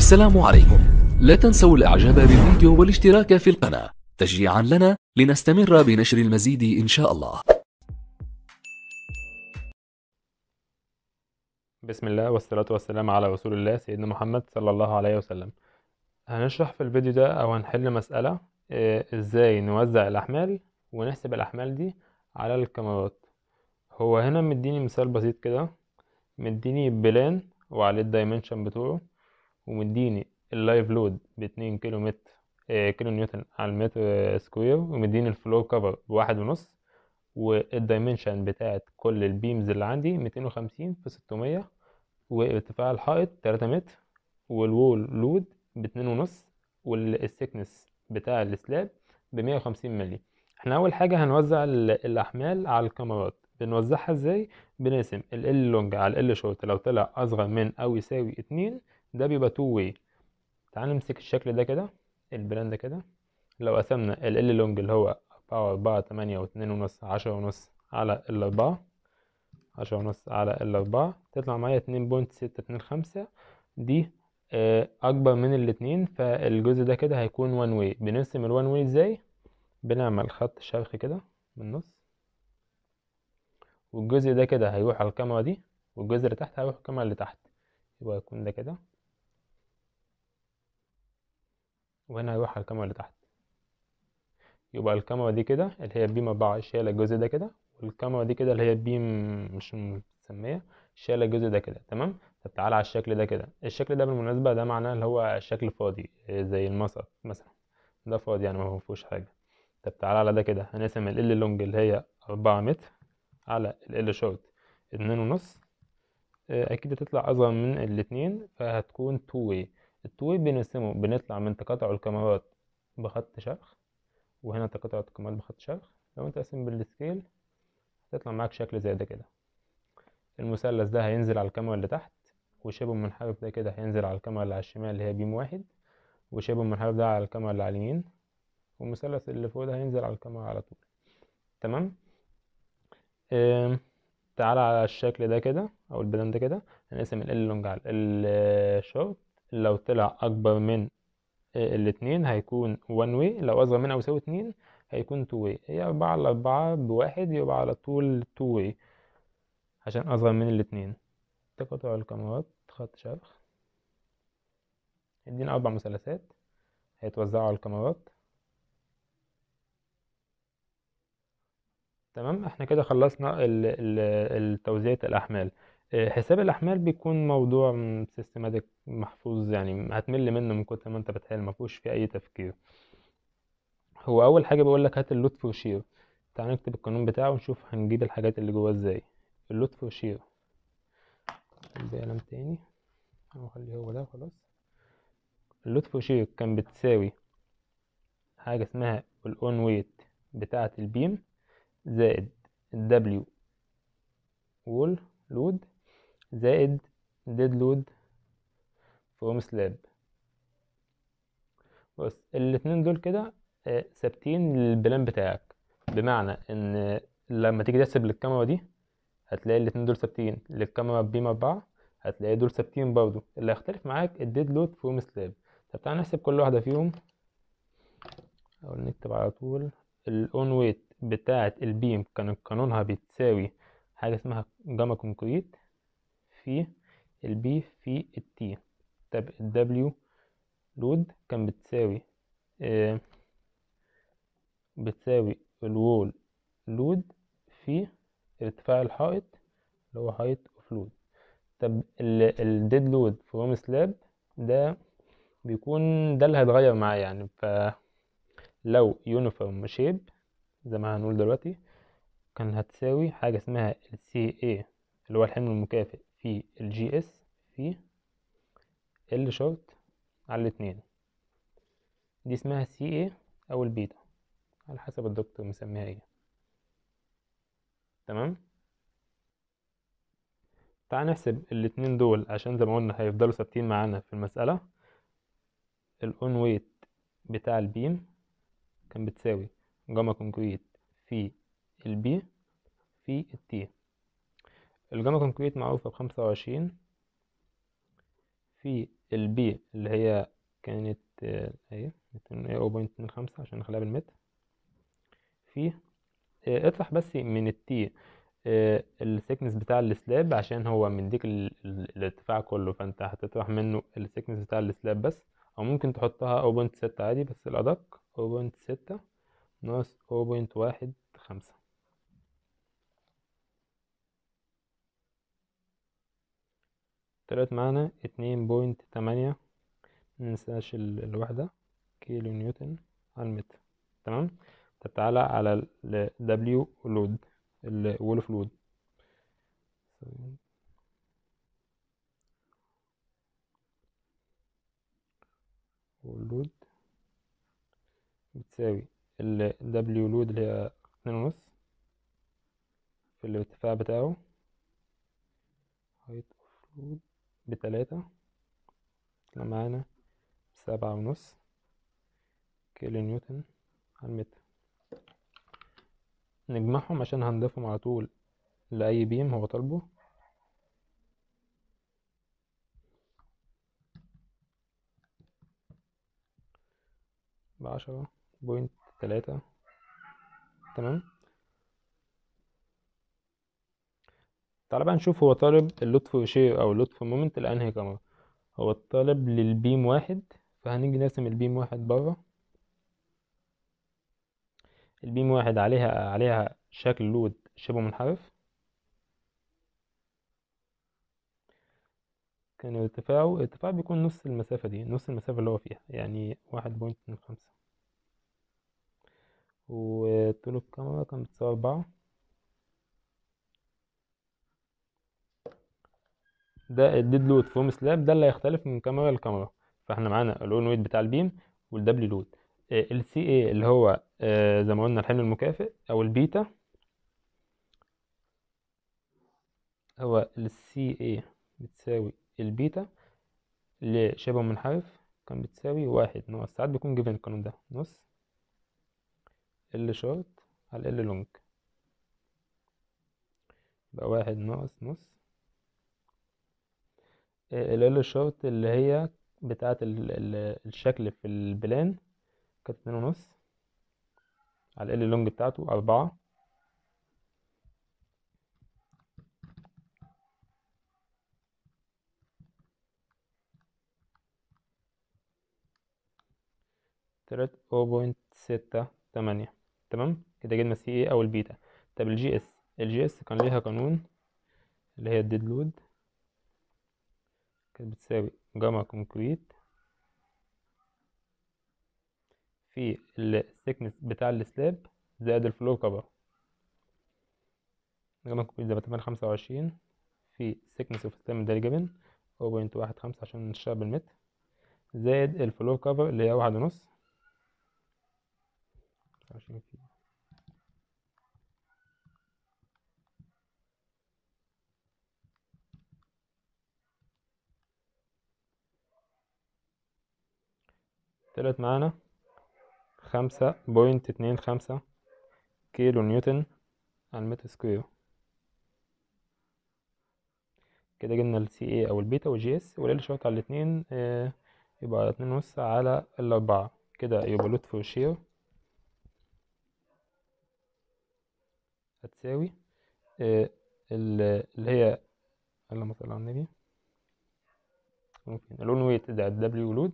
السلام عليكم لا تنسوا الاعجاب بالفيديو والاشتراك في القناة تشجيعا لنا لنستمر بنشر المزيد إن شاء الله بسم الله والصلاة والسلام على رسول الله سيدنا محمد صلى الله عليه وسلم هنشرح في الفيديو ده أو هنحل مسألة آه، إزاي نوزع الأحمال ونحسب الأحمال دي على الكاميرات هو هنا مديني مثال بسيط كده مديني بلان وعليه الدايمنشن بتوعه ومديني اللايف لود باتنين كيلو متر آه، كيلو نيوتن على المتر آه، سكوير ومديني الفلور كفر بواحد ونص والدايمنشن بتاعت كل البيمز اللي عندي ميتين وخمسين في ستمية وارتفاع الحائط تلاتة متر والوول لود باتنين ونص والسكنس بتاع السلاب بمية وخمسين ملي احنا اول حاجة هنوزع الاحمال على الكاميرات بنوزعها ازاي بنقسم ال L لونج على ال L شورت لو طلع اصغر من او يساوي اتنين ده بيبقى تو واي تعال نمسك الشكل ده كده البلان ده كده لو قسمنا ال ال لونج اللي هو أربعة وأربعة تمانية واتنين ونص عشرة ونص على الأربعة عشرة ونص على الأربعة تطلع معايا اتنين بونت ستة اتنين خمسة دي آه، أكبر من الاتنين فالجزء ده كده هيكون وان واي بنرسم الوان واي ازاي بنعمل خط شرخ كده من النص والجزء ده كده هيروح على الكاميرا دي والجزء اللي تحت هيروح الكاميرا اللي تحت يبقى يكون ده كده وهنا هيروح على الكاميرا اللي تحت يبقى الكاميرا دي كده اللي هي بيم اربعة شايله الجزء ده كده والكاميرا دي كده اللي هي بيم مش مسميه شايله الجزء ده كده تمام طب تعالى على الشكل ده كده الشكل ده بالمناسبه ده معناه اللي هو شكل فاضي آه، زي المسط مثلا ده فاضي يعني مفهوش حاجه طب تعالى على ده كده هنقسم ال ال لونج اللي هي اربعة متر على ال ال شورت اتنين ونص آه، اكيد هتطلع اصغر من الاتنين فهتكون تو واي الطول بنرسمه بنطلع من تقاطع الكاميرات بخط شرخ وهنا تقاطع الكاميرات بخط شرخ لو انت قاسم بالسكيل هتطلع معاك شكل زي ده كده المثلث ده هينزل على الكاميرا اللي تحت وشبه المنحرف ده كده هينزل على الكاميرا اللي على الشمال اللي هي بيم واحد وشبه المنحرف ده على الكاميرا اللي على اليمين والمثلث اللي فوق ده هينزل على الكاميرا على طول تمام اه تعالى على الشكل ده كده او البلان ده كده هنقسم ال لونج على ال شورت لو طلع أكبر من آه، الاتنين هيكون وان واي لو أصغر من أو يساوي اتنين هيكون تو واي هي أربعة على أربعة بواحد يبقى على طول تو واي عشان أصغر من الاتنين تقاطع الكاميرات خط شرخ ادينا أربع مثلثات هيتوزعوا على الكاميرات تمام احنا كده خلصنا التوزيع الأحمال حساب الأحمال بيكون موضوع سيستماتيك محفوظ يعني هتمل منه من كتر ما أنت بتحل ما فيهوش فيه أي تفكير. هو أول حاجة بيقول لك هات اللود فور شير تعالَ نكتب القانون بتاعه ونشوف هنجيب الحاجات اللي جواه إزاي، فور شير share بقلم تاني وأخليه هو ده خلاص اللود فور شير كان بتساوي حاجة اسمها الاون ويت بتاعة البيم زائد الدبليو وول لود زائد ديد لود فروم سلاب بص الاتنين دول كده آه، ثابتين للبلان بتاعك بمعنى ان لما تيجي تحسب للكاميرا دي هتلاقي الاتنين دول ثابتين للكاميرا بيم أربعة هتلاقي دول ثابتين برضو اللي هيختلف معاك الديد لود فروم سلاب طب تعالى نحسب كل واحدة فيهم أو نكتب على طول الأون ويت بتاعة البيم كان قانونها بتساوي حاجة اسمها جاما كونكريت في البي في التي طب الدبليو لود كان بتساوي آه، بتساوي الوول لود في ارتفاع الحائط اللي هو هايت اوف لود طب الديد لود فروم سلاب ده بيكون ده اللي هيتغير معايا يعني لو يونيفورم شيب زي ما هنقول دلوقتي كان هتساوي حاجة اسمها السي اي اللي هو الحمل المكافئ في الجي اس في ال شورت على الاتنين دي اسمها سي ايه او البيتا على حسب الدكتور مسميها ايه تمام تعال نحسب الاتنين دول عشان زي ما قلنا هيفضلوا ثابتين معانا في المسألة الاون ويت بتاع البيم كان بتساوي جاما كونكريت في البي في التي الجاما كونكريت معروفة بخمسة وعشرين في البي اللي هي كانت اهي او بوينت اتنين خمسة عشان نخليها بالمتر في آه، اطرح بس من التي آه، السكنس بتاع السلاب عشان هو من ديك الارتفاع كله فانت هتطرح منه السكنس بتاع السلاب بس او ممكن تحطها او بوينت ستة عادي بس الادق او بوينت ستة ناقص او بوينت واحد خمسة طلعت معانا اتنين بوينت تمانية مننساش الوحدة كيلو نيوتن على المتر تمام طب تعالى على ال W لود الولف لود لود بتساوي ال W لود اللي هي اتنين ونص في الارتفاع بتاعه height of load بتلاتة يطلع معانا سبعة ونص كيلو نيوتن على المتر نجمعهم عشان هنضيفهم على طول لأي بيم هو طالبه بعشرة بوينت تلاتة تمام تعال بقى نشوف هو طالب اللطف شير او فور مومنت لانهي كاميرا هو الطالب للبيم واحد فهنيجي نرسم البيم واحد بره البيم واحد عليها عليها شكل لود شبه منحرف كان ارتفاعه ارتفاعه بيكون نص المسافة دي نص المسافة اللي هو فيها يعني واحد بوينت اتنين خمسة وطول الكاميرا كان بتساوي أربعة ده الديد لود فروم سلاب ده اللي هيختلف من كاميرا لكاميرا فاحنا معانا الاون ويت بتاع البيم والدبل لود آه، السي اي اللي هو آه، زي ما قلنا الحمل المكافئ او البيتا هو السي اي بتساوي البيتا اللي شبه منحرف كان بتساوي واحد ناقص ساعات بيكون جيفن القانون ده نص ال شورت على ال لونج يبقى واحد ناقص نص ال شورت اللي هي بتاعة الشكل في البلان كانت اتنين ونص على ال لونج بتاعته أربعة تلات أو بوينت ستة تمانية تمام كده جبنا السي اي أو البيتا طب الجي اس الجي اس كان ليها قانون اللي هي الديد لود كانت بتساوي جاما كونكريت في الثيكنس بتاع السلاب زائد الفلو كفر جاما كونكريت زي ما خمسة وعشرين في ثيكنس اوف سلاب ده الجبن أو بوينت واحد خمسة عشان نشتغل بالمتر زائد الفلو كفر اللي هي واحد ونص عشان في طلعت معانا خمسة بوينت اتنين خمسة كيلو نيوتن على المتر سكوير كده جبنا السي اي او البيتا والجي اس والال شرط على الاتنين آه يبقى اتنين ونص على الاربعة كده يبقى لود فور شير هتساوي آه اللي هي اللهم صل على النبي ممكن الون ويت ده دبليو لود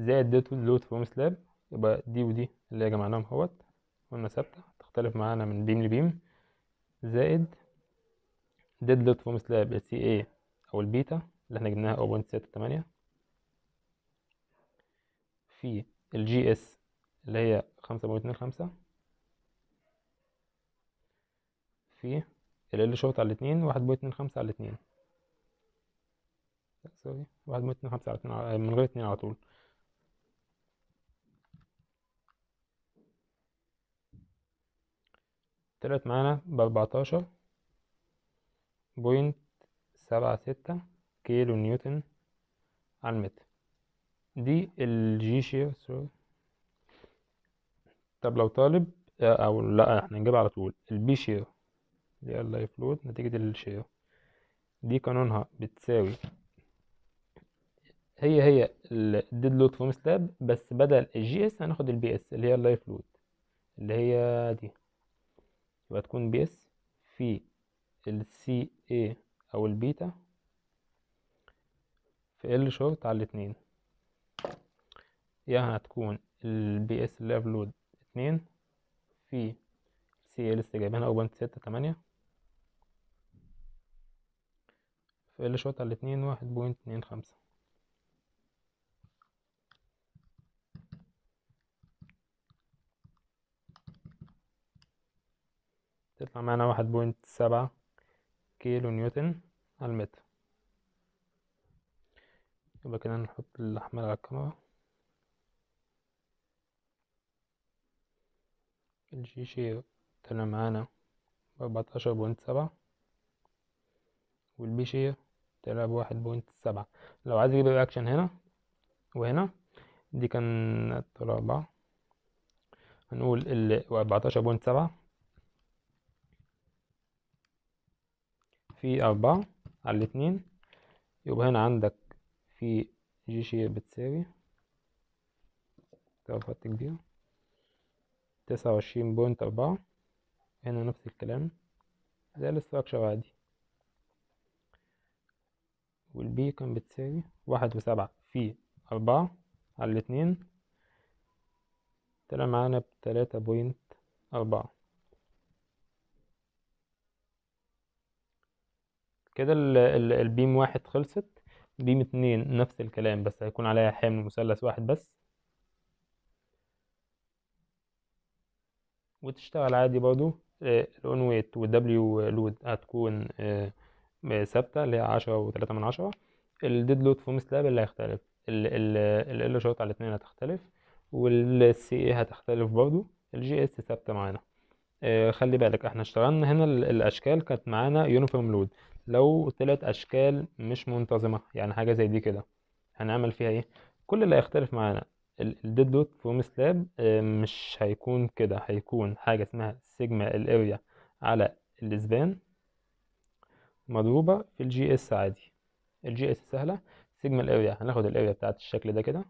زائد ديت لود فروم سلاب يبقى دي ودي اللي هي جمعناهم اهوت قلنا ثابتة تختلف معانا من بيم لبيم زائد ديد لود فروم سلاب السي اي او البيتا اللي احنا جبناها 0.68 في الجي اس اللي هي 5.25 في ال ال شورت على الاتنين 1.25 على الاتنين سوري 1.25 على الاتنين من غير اتنين على طول طلعت معانا بأربعتاشر بوينت سبعة ستة كيلو نيوتن على المتر دي الجي شير سوري طب لو طالب آه، او لا احنا نجيبها على طول البي شير اللي هي اللايف لود نتيجة الشير دي قانونها بتساوي هي هي الديد لود فورم سلاب بس بدل الجي اس هناخد البي اس اللي هي اللايف لود اللي هي دي يبقى تكون بيس في السي اي او البيتا في ال شورت على الاتنين يا يعني هتكون البي اس اللي لود اتنين في سي ال لسه جايبينها او بنت ستة تمانية في ال شورت على الاتنين واحد بوينت اتنين خمسة تطلع معانا واحد بوينت سبعة كيلو نيوتن على المتر يبقى كده نحط الأحمال على الكاميرا الجي شير طلع معانا بأربعتاشر بوينت سبعة والبي شير طلع بواحد بوينت سبعة لو عايز اجيب الرياكشن هنا وهنا دي كان طلع أربعة هنقول ال أربعتاشر بوينت سبعة في أربعة على الاتنين يبقى هنا عندك في جي شير بتساوي طرفات كبير تسعة وعشرين بوينت أربعة هنا نفس الكلام زي الاستراكشر عادي والبي كان بتساوي واحد وسبعة في أربعة على الاتنين طلع معانا بتلاتة بوينت أربعة كده البيم واحد خلصت بيم اتنين نفس الكلام بس هيكون عليها حمل مثلث واحد بس وتشتغل عادي برضو الاون آه، ويت والدبليو لود هتكون آه، ثابتة اللي هي عشرة وتلاتة من عشرة الديد لود فوم سلاب اللي هيختلف ال شرط على الاتنين هتختلف والسي اي هتختلف برضو الجي اس ثابتة معانا آه، خلي بالك احنا اشتغلنا هنا الاشكال كانت معانا يونيفورم لود لو طلعت اشكال مش منتظمه يعني حاجه زي دي كده هنعمل فيها ايه كل اللي هيختلف معانا الديد دوت فروم سلاب مش هيكون كده هيكون حاجه اسمها سيجما الاريا على الاسبان مضروبه في الجي اس عادي الجي اس سهله سيجما الاريا هناخد الاريا بتاعت الشكل ده كده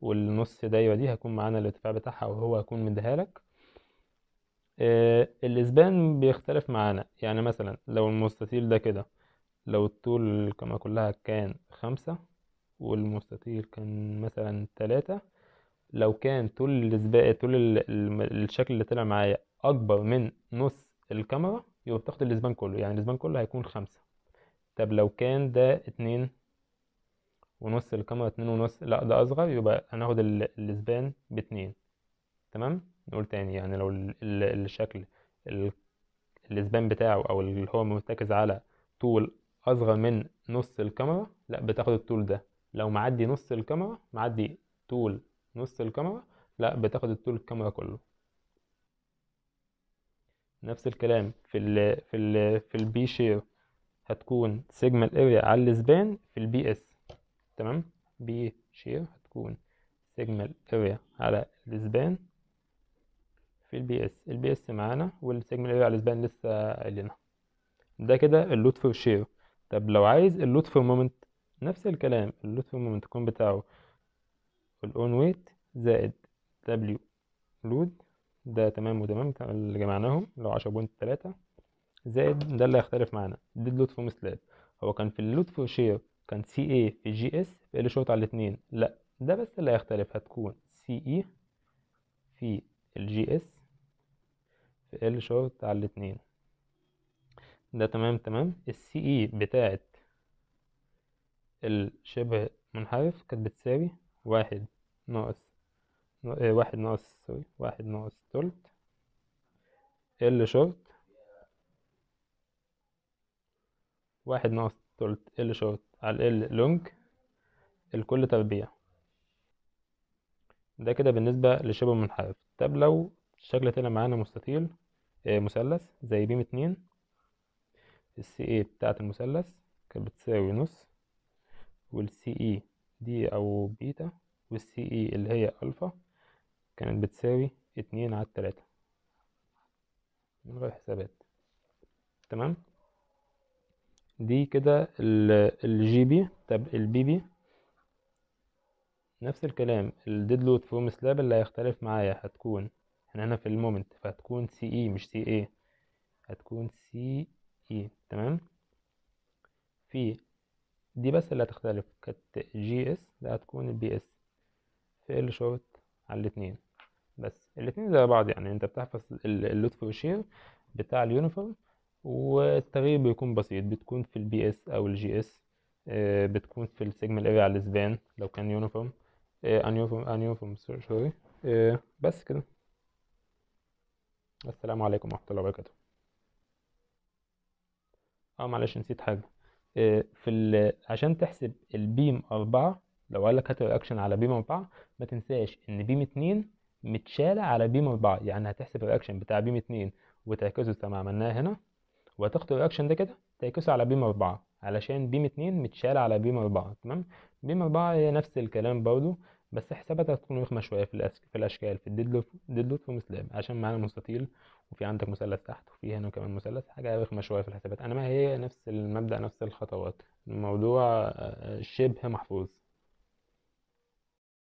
والنص دايره دي هيكون معانا الارتفاع بتاعها وهو هيكون مديها لك آه، الاسبان بيختلف معانا يعني مثلا لو المستطيل ده كده لو الطول كما كلها كان خمسة والمستطيل كان مثلا تلاتة لو كان طول الإسبان طول الشكل اللي طلع معايا اكبر من نص الكاميرا يبقى بتاخد الاسبان كله يعني الاسبان كله هيكون خمسة طب لو كان ده اتنين ونص الكاميرا اتنين ونص لا ده اصغر يبقى هناخد الاسبان باتنين تمام نقول تاني يعني لو الشكل الاسبان بتاعه او اللي هو مرتكز على طول اصغر من نص الكاميرا لا بتاخد الطول ده لو معدي نص الكاميرا معدي طول نص الكاميرا لا بتاخد الطول الكاميرا كله نفس الكلام في الـ في الـ في البي شير هتكون سيجما الاريا على السبان في البي اس تمام بي شير هتكون سيجما الاريا على السبان في البي اس البي اس معانا والسيجما اريا على الاسبان لسه قايلينها ده كده اللود فور شير طب لو عايز اللود فور مومنت نفس الكلام اللود فور مومنت يكون بتاعه الاون ويت زائد دبليو لود ده تمام وتمام اللي جمعناهم لو عشرة بوينت تلاتة زائد ده اللي هيختلف معانا ديد لود فور سلاب هو كان في اللود فور شير كان سي اي في جي اس في ال شورت على الاتنين لا ده بس اللي هيختلف هتكون سي اي e في الجي اس ال شورت على الاتنين ده تمام تمام السي اي e بتاعت الشبه منحرف كانت بتساوي واحد ناقص آه، واحد ناقص سوري واحد ناقص تلت ال شورت واحد ناقص تلت ال شورت على ال لونج الكل تربيع ده كده بالنسبة لشبه منحرف طب لو الشكل طلع معانا مستطيل مثلث زي بيم اتنين السي اي بتاعة المثلث كانت بتساوي نص والسي اي e دي او بيتا والسي اي e اللي هي الفا كانت بتساوي اتنين على التلاتة من غير حسابات تمام دي كده الجي بي طب البي بي نفس الكلام الديد لود فروم سلاب اللي هيختلف معايا هتكون يعني أنا في المومنت فهتكون سي إي e مش سي اي هتكون سي إي e، تمام في دي بس اللي هتختلف كانت جي اس ده هتكون البي اس في ال شورت على الاتنين بس الاتنين زي بعض يعني انت بتحفظ اللطف شير بتاع اليونيفورم والتغيير بيكون بسيط بتكون في البي اس او الجي اس آه، بتكون في السيجما الاري على الزبان لو كان يونيفورم ان يونيفورم ان يونيفورم سوري بس كده السلام عليكم ورحمة الله وبركاته اه معلش نسيت حاجة آه، في ال... عشان تحسب البيم أربعة لو قال لك هات الرياكشن على بيم أربعة ما تنساش إن بيم اتنين متشالة على بيم أربعة يعني هتحسب الرياكشن بتاع بيم اتنين وتركزه زي ما عملناه هنا وهتاخد الرياكشن ده كده تعكسه على بيم أربعة علشان بيم اتنين متشال على بيم أربعة تمام بيم أربعة هي نفس الكلام برضه بس حساباتها هتكون رخمة شوية في, الأسك... في الأشكال في الديد لود ديد في عشان معانا مستطيل وفي عندك مثلث تحت وفي هنا كمان مثلث حاجة رخمة شوية في الحسابات أنا ما هي نفس المبدأ نفس الخطوات الموضوع آه، شبه محفوظ